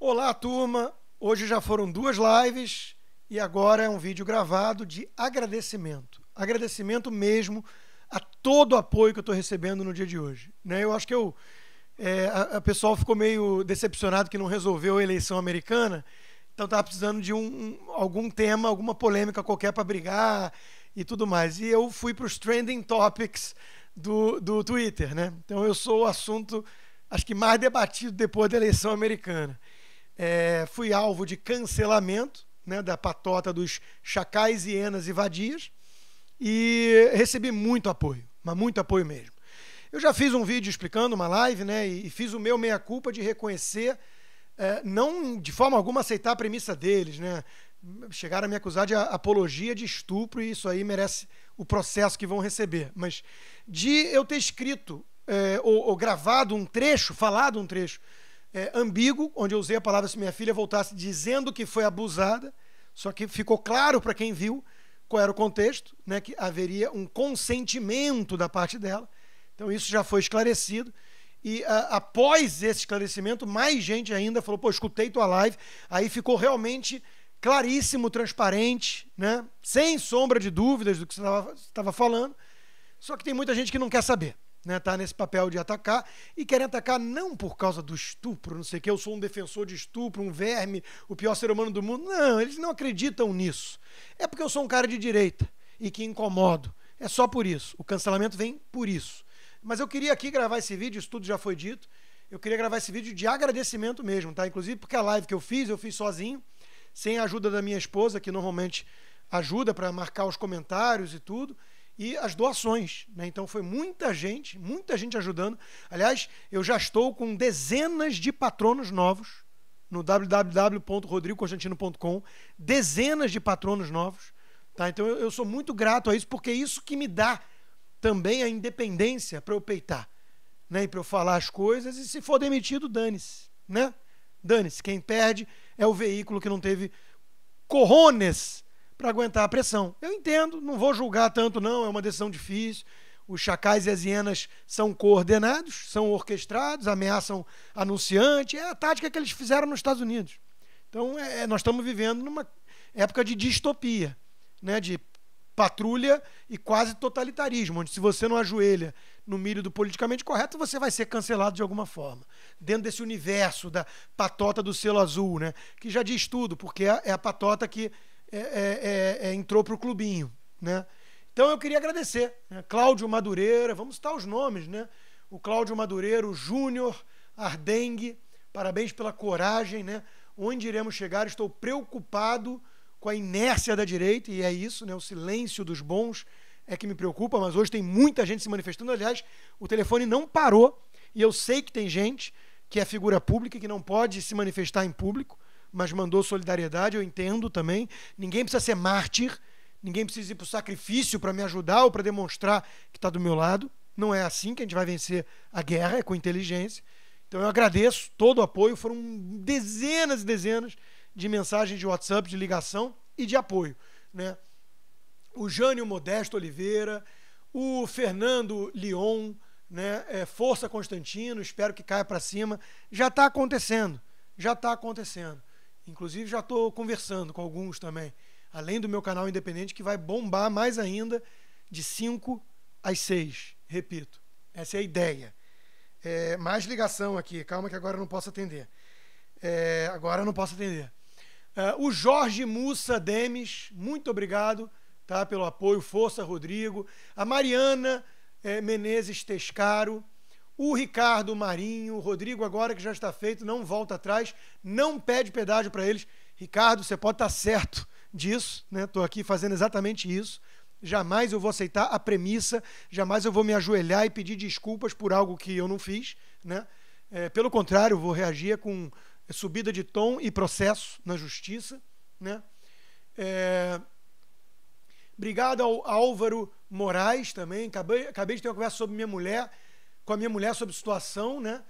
Olá, turma! Hoje já foram duas lives e agora é um vídeo gravado de agradecimento. Agradecimento mesmo a todo o apoio que eu estou recebendo no dia de hoje. Né? Eu acho que eu, é, a, a pessoal ficou meio decepcionado que não resolveu a eleição americana, então estava precisando de um, algum tema, alguma polêmica qualquer para brigar e tudo mais. E eu fui para os trending topics do, do Twitter. Né? Então eu sou o assunto, acho que mais debatido depois da eleição americana é, fui alvo de cancelamento né, da patota dos chacais, hienas e vadias e recebi muito apoio, mas muito apoio mesmo. Eu já fiz um vídeo explicando uma live né, e, fiz o meu meia-culpa de reconhecer, é, não de forma alguma aceitar a premissa deles. Né? Chegaram a me acusar de apologia de estupro e isso aí merece o processo que vão receber, mas de eu ter escrito é, ou, ou gravado um trecho, falado um trecho é, ambíguo, onde eu usei a palavra se minha filha voltasse dizendo que foi abusada, só que ficou claro para quem viu qual era o contexto, né, que haveria um consentimento da parte dela. Então isso já foi esclarecido. E a, após esse esclarecimento, mais gente ainda falou: pô, escutei tua live. Aí ficou realmente claríssimo, transparente, né? sem sombra de dúvidas do que você estava falando. Só que tem muita gente que não quer saber né, tá nesse papel de atacar e querem atacar não por causa do estupro, não sei o que, eu sou um defensor de estupro, um verme, o pior ser humano do mundo. Não, eles não acreditam nisso. É porque eu sou um cara de direita e que incomodo. É só por isso. O cancelamento vem por isso. Mas eu queria aqui gravar esse vídeo, isso tudo já foi dito. Eu queria gravar esse vídeo de agradecimento mesmo, tá? Inclusive porque a live que eu fiz, eu fiz sozinho, sem a ajuda da minha esposa, que normalmente ajuda para marcar os comentários e tudo e as doações. Né? Então foi muita gente, muita gente ajudando. Aliás, eu já estou com dezenas de patronos novos no www.rodrigoconstantino.com, dezenas de patronos novos. Tá? Então eu, eu sou muito grato a isso, porque é isso que me dá também a independência para eu peitar, né? para eu falar as coisas, e se for demitido, dane-se. Né? Dane-se. Quem perde é o veículo que não teve corrones para aguentar a pressão. Eu entendo, não vou julgar tanto, não, é uma decisão difícil. Os chacais e as hienas são coordenados, são orquestrados, ameaçam anunciante. É a tática que eles fizeram nos Estados Unidos. Então, é, é, nós estamos vivendo numa época de distopia, né, de patrulha e quase totalitarismo, onde se você não ajoelha no milho do politicamente correto, você vai ser cancelado de alguma forma. Dentro desse universo da patota do selo azul, né, que já diz tudo, porque é, é a patota que é é, é, é, entrou para o clubinho. Né? Então eu queria agradecer. Né? Cláudio Madureira, vamos citar os nomes, né? O Cláudio Madureira, o Júnior Ardengue, parabéns pela coragem, né? Onde iremos chegar? Estou preocupado com a inércia da direita, e é isso, né? O silêncio dos bons é que me preocupa, mas hoje tem muita gente se manifestando. Aliás, o telefone não parou, e eu sei que tem gente que é figura pública, que não pode se manifestar em público, mas mandou solidariedade, eu entendo também. Ninguém precisa ser mártir, ninguém precisa ir para o sacrifício para me ajudar ou para demonstrar que está do meu lado. Não é assim que a gente vai vencer a guerra, é com inteligência. Então eu agradeço todo o apoio, foram dezenas e dezenas de mensagens de WhatsApp, de ligação e de apoio. Né? O Jânio Modesto Oliveira, o Fernando Lyon, né? É, Força Constantino, espero que caia para cima. Já está acontecendo, já está acontecendo. Inclusive já estou conversando com alguns também, além do meu canal independente, que vai bombar mais ainda de 5 às 6. Repito, essa é a ideia. É, mais ligação aqui, calma que agora eu não posso atender. É, agora eu não posso atender. É, o Jorge Mussa Demes, muito obrigado tá, pelo apoio, força, Rodrigo. A Mariana é, Menezes Tescaro, o Ricardo Marinho, o Rodrigo, agora que já está feito, não volta atrás, não pede pedágio para eles. Ricardo, você pode estar tá certo disso, né? Estou aqui fazendo exatamente isso. Jamais eu vou aceitar a premissa, jamais eu vou me ajoelhar e pedir desculpas por algo que eu não fiz, né? É, pelo contrário, vou reagir com é, subida de tom e processo na justiça, né? É... Obrigado ao Álvaro Moraes também. Acabei, acabei de ter uma conversa sobre minha mulher com a minha mulher sobre situação, né?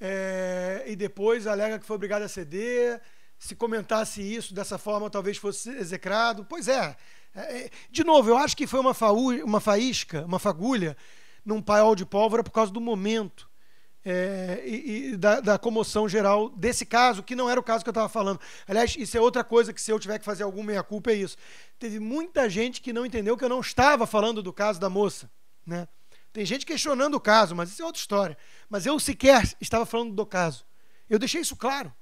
É, e depois alega que foi obrigado a ceder. Se comentasse isso dessa forma, talvez fosse execrado. Pois é, é. é de novo, eu acho que foi uma, faú, uma faísca, uma fagulha, num paiol de pólvora por causa do momento. É, e, e da, da, comoção geral desse caso, que não era o caso que eu estava falando. Aliás, isso é outra coisa que se eu tiver que fazer alguma meia-culpa é isso. Teve muita gente que não entendeu que eu não estava falando do caso da moça, né? Tem gente questionando o caso, mas isso é outra história. Mas eu sequer estava falando do caso. Eu deixei isso claro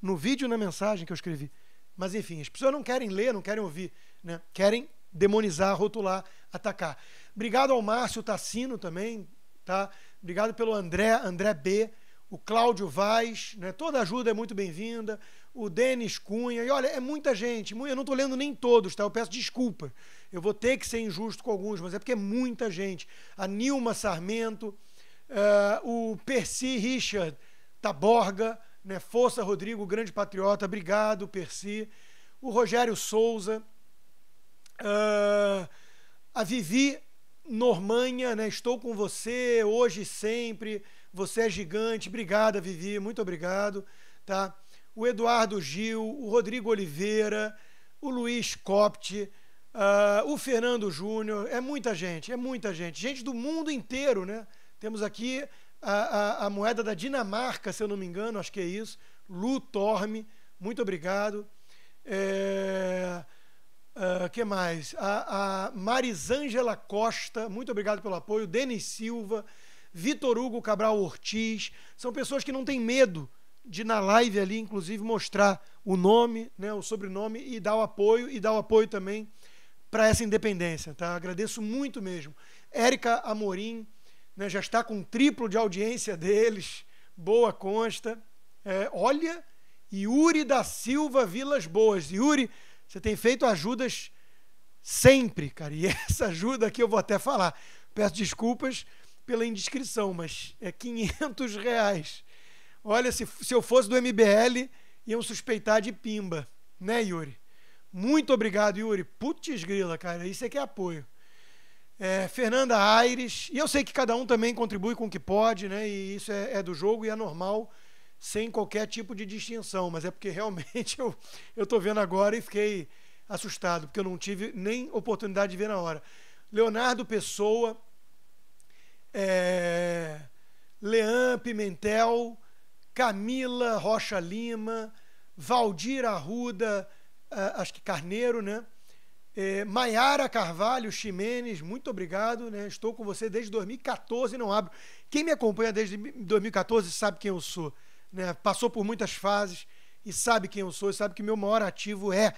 no vídeo e na mensagem que eu escrevi. Mas enfim, as pessoas não querem ler, não querem ouvir, né? querem demonizar, rotular, atacar. Obrigado ao Márcio Tassino também, tá? Obrigado pelo André, André B, o Cláudio Vaz, né? Toda ajuda é muito bem-vinda o Denis Cunha. E olha, é muita gente. Eu não estou lendo nem todos, tá? Eu peço desculpa. Eu vou ter que ser injusto com alguns, mas é porque é muita gente. A Nilma Sarmento, uh, o Percy Richard Taborga, né? Força Rodrigo, grande patriota. Obrigado, Percy. O Rogério Souza. Uh, a Vivi Normanha, né? Estou com você hoje e sempre. Você é gigante. Obrigada, Vivi. Muito obrigado, tá? o Eduardo Gil, o Rodrigo Oliveira, o Luiz Copte, uh, ah, o Fernando Júnior. É muita gente, é muita gente. Gente do mundo inteiro, né? Temos aqui a, a, a moeda da Dinamarca, se eu não me engano, acho que é isso. Lu Torme, muito obrigado. É... Uh, que mais? A, a Marisângela Costa, muito obrigado pelo apoio. Denis Silva, Vitor Hugo Cabral Ortiz, são pessoas que não têm medo de na live ali, inclusive, mostrar o nome, né, o sobrenome e dar o apoio, e dar o apoio também para essa independência. Tá? Agradeço muito mesmo. Érica Amorim né, já está com um triplo de audiência deles, boa consta. É, olha, Yuri da Silva Vilas Boas. Yuri, você tem feito ajudas sempre, cara, e essa ajuda aqui eu vou até falar. Peço desculpas pela indiscrição, mas é 500 reais Olha, se, se eu fosse do MBL, iam suspeitar de pimba, né, Yuri? Muito obrigado, Yuri. Putz grila, cara, isso é que é apoio. É, Fernanda Aires, e eu sei que cada um também contribui com o que pode, né? E isso é, é do jogo e é normal, sem qualquer tipo de distinção, mas é porque realmente eu, eu tô vendo agora e fiquei assustado, porque eu não tive nem oportunidade de ver na hora. Leonardo Pessoa, é, Leão Pimentel, Camila Rocha Lima, Valdir Arruda, ah, acho que Carneiro, né? É, Maiara Carvalho Ximenes, muito obrigado, né? Estou com você desde 2014, não abro. Quem me acompanha desde 2014 sabe quem eu sou, né? Passou por muitas fases e sabe quem eu sou, e sabe que meu maior ativo é,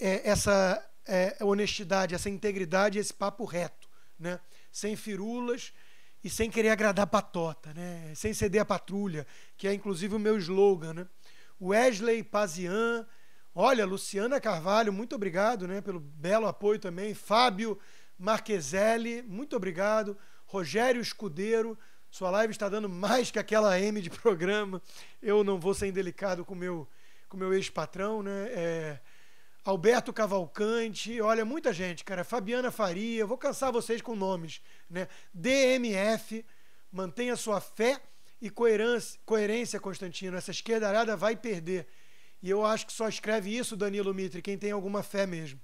é essa é, é honestidade, essa integridade, esse papo reto, né? Sem firulas, e sem querer agradar a patota, né? sem ceder à patrulha, que é inclusive o meu slogan. Né? Wesley Pazian, olha, Luciana Carvalho, muito obrigado né, pelo belo apoio também. Fábio Marqueselli, muito obrigado. Rogério Escudeiro, sua live está dando mais que aquela M de programa. Eu não vou ser indelicado com meu, o com meu ex-patrão, né? É Alberto Cavalcante, olha, muita gente, cara. Fabiana Faria, vou cansar vocês com nomes, né? DMF, mantenha sua fé e coerência, coerência Constantino. Essa esquerdarada vai perder. E eu acho que só escreve isso, Danilo Mitre, quem tem alguma fé mesmo.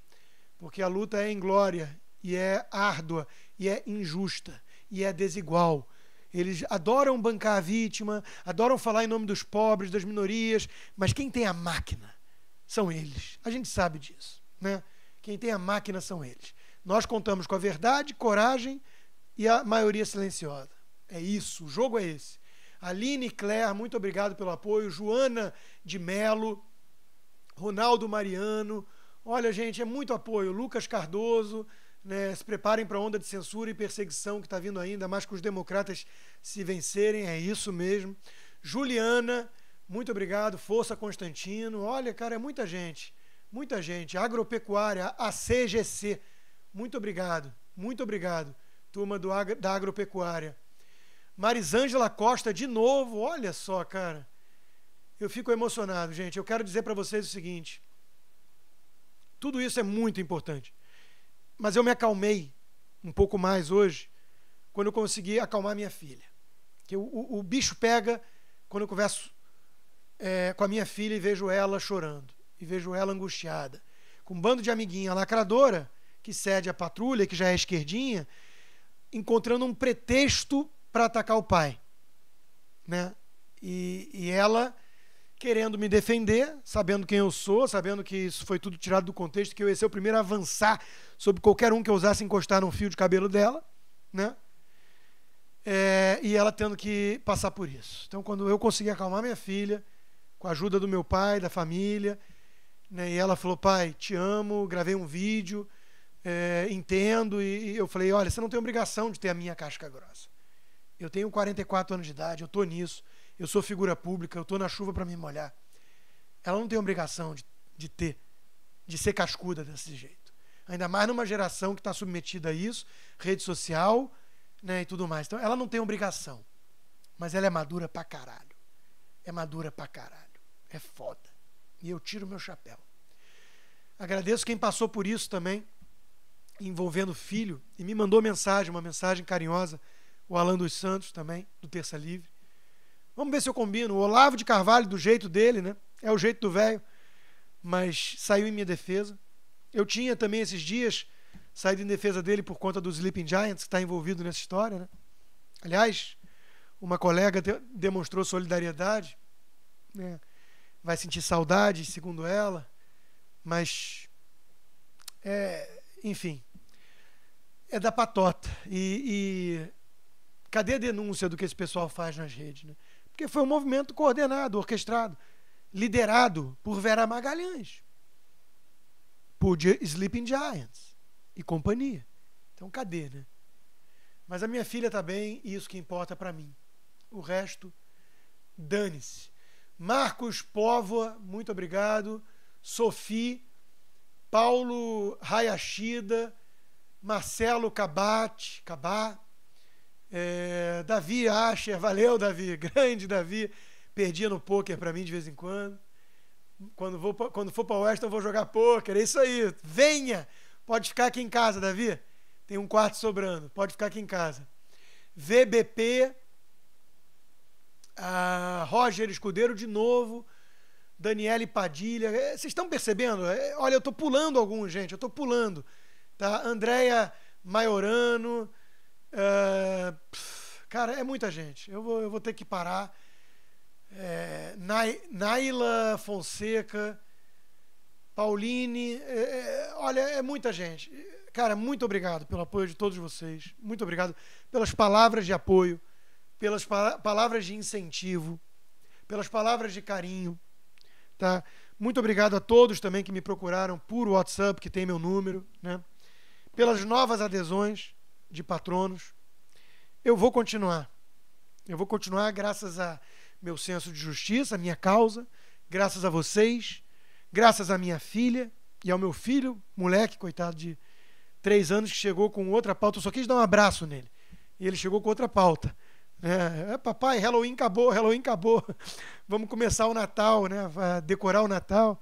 Porque a luta é inglória, e é árdua, e é injusta, e é desigual. Eles adoram bancar a vítima, adoram falar em nome dos pobres, das minorias, mas quem tem a máquina? são eles. A gente sabe disso. Né? Quem tem a máquina são eles. Nós contamos com a verdade, coragem e a maioria silenciosa. É isso, o jogo é esse. Aline Claire, muito obrigado pelo apoio. Joana de Melo, Ronaldo Mariano. Olha, gente, é muito apoio. Lucas Cardoso, né, se preparem para a onda de censura e perseguição que está vindo ainda, mais que os democratas se vencerem, é isso mesmo. Juliana, muito obrigado, Força Constantino. Olha, cara, é muita gente, muita gente. Agropecuária, ACGC. Muito obrigado, muito obrigado, turma do, da agropecuária. Marisângela Costa, de novo, olha só, cara. Eu fico emocionado, gente. Eu quero dizer para vocês o seguinte: tudo isso é muito importante. Mas eu me acalmei um pouco mais hoje, quando eu consegui acalmar minha filha. Que o, o, o bicho pega quando eu converso é, com a minha filha e vejo ela chorando, e vejo ela angustiada. Com um bando de amiguinha lacradora, que cede à patrulha, que já é esquerdinha, encontrando um pretexto para atacar o pai. Né? E, e ela querendo me defender, sabendo quem eu sou, sabendo que isso foi tudo tirado do contexto, que eu ia ser o primeiro a avançar sobre qualquer um que ousasse encostar num fio de cabelo dela, né? É, e ela tendo que passar por isso. Então, quando eu consegui acalmar minha filha, com a ajuda do meu pai, da família. Né? E ela falou: pai, te amo, gravei um vídeo, é, entendo. E, eu falei: olha, você não tem obrigação de ter a minha casca grossa. Eu tenho 44 anos de idade, eu estou nisso, eu sou figura pública, eu estou na chuva para me molhar. Ela não tem obrigação de, de ter, de ser cascuda desse jeito. Ainda mais numa geração que está submetida a isso, rede social né, e tudo mais. Então, ela não tem obrigação. Mas ela é madura pra caralho. É madura pra caralho. É foda. E eu tiro meu chapéu. Agradeço quem passou por isso também, envolvendo o filho, e me mandou mensagem, uma mensagem carinhosa, o Alan dos Santos também, do Terça Livre. Vamos ver se eu combino. O Olavo de Carvalho, do jeito dele, né? É o jeito do velho, mas saiu em minha defesa. Eu tinha também esses dias saído em defesa dele por conta do Sleeping Giants, que está envolvido nessa história, né? Aliás, uma colega demonstrou solidariedade, né? vai sentir saudade, segundo ela, mas é, enfim, é da patota. E, e, cadê a denúncia do que esse pessoal faz nas redes? Né? Porque foi um movimento coordenado, orquestrado, liderado por Vera Magalhães, por Sleeping Giants e companhia. Então cadê, né? Mas a minha filha está bem e isso que importa para mim. O resto, dane-se. Marcos Póvoa, muito obrigado. Sophie, Paulo Hayashida, Marcelo Cabate, Cabá, é, Davi Asher, valeu Davi, grande Davi, perdia no poker para mim de vez em quando. Quando, vou, quando for para o Oeste, eu vou jogar poker, é isso aí, venha, pode ficar aqui em casa, Davi, tem um quarto sobrando, pode ficar aqui em casa. VBP, Roger Escudeiro de novo, Daniele Padilha. É, vocês estão percebendo? É, olha, eu estou pulando alguns, gente, eu estou pulando. Tá? Andréia Maiorano. É, cara, é muita gente. Eu vou, eu vou ter que parar. É, Naila Fonseca, Pauline. É, olha, é muita gente. Cara, muito obrigado pelo apoio de todos vocês. Muito obrigado pelas palavras de apoio pelas palavras de incentivo, pelas palavras de carinho. Tá? Muito obrigado a todos também que me procuraram por WhatsApp, que tem meu número, né? pelas novas adesões de patronos. Eu vou continuar. Eu vou continuar graças a meu senso de justiça, a minha causa, graças a vocês, graças à minha filha e ao meu filho, moleque, coitado de três anos, que chegou com outra pauta. Eu só quis dar um abraço nele. E ele chegou com outra pauta. É, é, papai, Halloween acabou, Halloween acabou. Vamos começar o Natal, né? Decorar o Natal.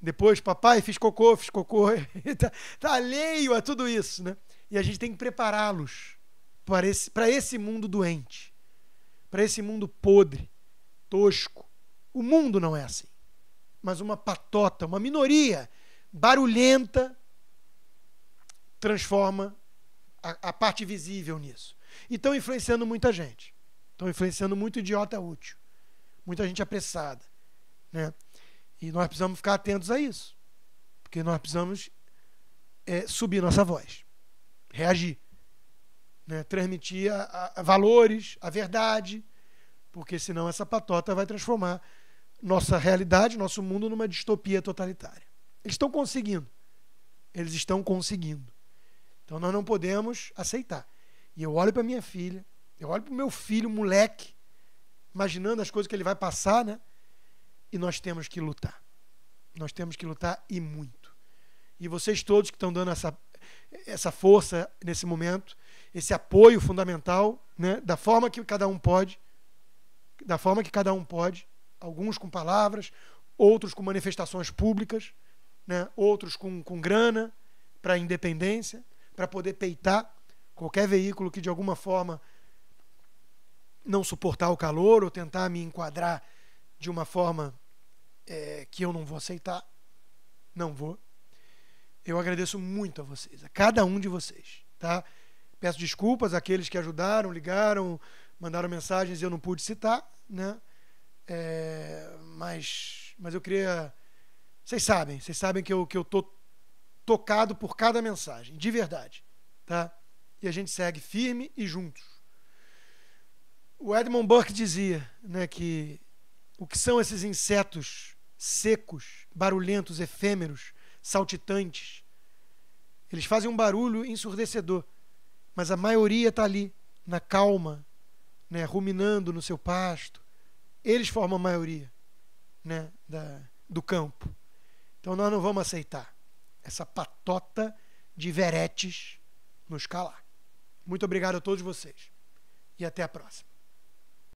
Depois, papai, fiz cocô, fiz cocô. tá, tá alheio a tudo isso, né? E a gente tem que prepará-los para esse, para esse mundo doente, para esse mundo podre, tosco. O mundo não é assim. Mas uma patota, uma minoria barulhenta transforma a, a parte visível nisso. E estão influenciando muita gente. Estão influenciando muito idiota útil. Muita gente apressada. Né? E nós precisamos ficar atentos a isso. Porque nós precisamos é, subir nossa voz. Reagir. Né? Transmitir a, a, a valores, a verdade. Porque senão essa patota vai transformar nossa realidade, nosso mundo, numa distopia totalitária. Eles estão conseguindo. Eles estão conseguindo. Então nós não podemos aceitar. E eu olho para minha filha, eu olho para o meu filho, moleque, imaginando as coisas que ele vai passar, né? E nós temos que lutar. Nós temos que lutar e muito. E vocês todos que estão dando essa, essa força nesse momento, esse apoio fundamental, né? Da forma que cada um pode, da forma que cada um pode, alguns com palavras, outros com manifestações públicas, né? Outros com, com grana para independência, para poder peitar qualquer veículo que de alguma forma não suportar o calor ou tentar me enquadrar de uma forma é, que eu não vou aceitar, não vou. Eu agradeço muito a vocês, a cada um de vocês, tá? Peço desculpas àqueles que ajudaram, ligaram, mandaram mensagens e eu não pude citar, né? É, mas, mas eu queria. Vocês sabem, vocês sabem que eu, que eu tô tocado por cada mensagem, de verdade, tá? e a gente segue firme e juntos. O Edmund Burke dizia né, que o que são esses insetos secos, barulhentos, efêmeros, saltitantes? Eles fazem um barulho ensurdecedor, mas a maioria está ali, na calma, né, ruminando no seu pasto. Eles formam a maioria né, da, do campo. Então nós não vamos aceitar essa patota de veretes nos calar. Muito obrigado a todos vocês e até a próxima.